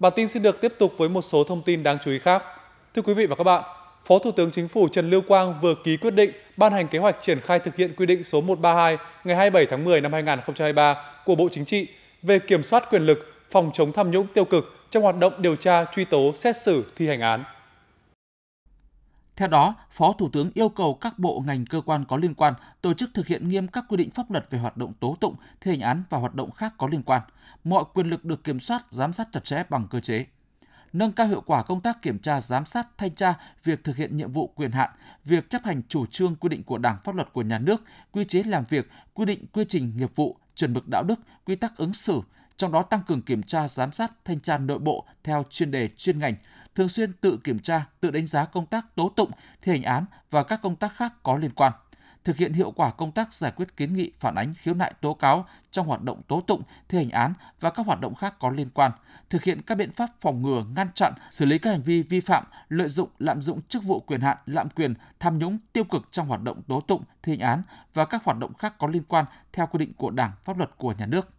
Bản tin xin được tiếp tục với một số thông tin đáng chú ý khác. Thưa quý vị và các bạn, Phó Thủ tướng Chính phủ Trần Lưu Quang vừa ký quyết định ban hành kế hoạch triển khai thực hiện quy định số 132 ngày 27 tháng 10 năm 2023 của Bộ Chính trị về kiểm soát quyền lực, phòng chống tham nhũng tiêu cực trong hoạt động điều tra, truy tố, xét xử, thi hành án. Theo đó, Phó Thủ tướng yêu cầu các bộ ngành cơ quan có liên quan tổ chức thực hiện nghiêm các quy định pháp luật về hoạt động tố tụng, thi hành án và hoạt động khác có liên quan. Mọi quyền lực được kiểm soát, giám sát chặt chẽ bằng cơ chế. Nâng cao hiệu quả công tác kiểm tra, giám sát, thanh tra, việc thực hiện nhiệm vụ quyền hạn, việc chấp hành chủ trương quy định của Đảng, pháp luật của nhà nước, quy chế làm việc, quy định quy trình nghiệp vụ, chuẩn mực đạo đức, quy tắc ứng xử, trong đó tăng cường kiểm tra, giám sát, thanh tra nội bộ theo chuyên đề chuyên ngành, thường xuyên tự kiểm tra, tự đánh giá công tác tố tụng, thi hành án và các công tác khác có liên quan thực hiện hiệu quả công tác giải quyết kiến nghị, phản ánh, khiếu nại, tố cáo trong hoạt động tố tụng, thi hành án và các hoạt động khác có liên quan, thực hiện các biện pháp phòng ngừa, ngăn chặn, xử lý các hành vi vi phạm, lợi dụng, lạm dụng chức vụ quyền hạn, lạm quyền, tham nhũng, tiêu cực trong hoạt động tố tụng, thi hành án và các hoạt động khác có liên quan theo quy định của Đảng, pháp luật của nhà nước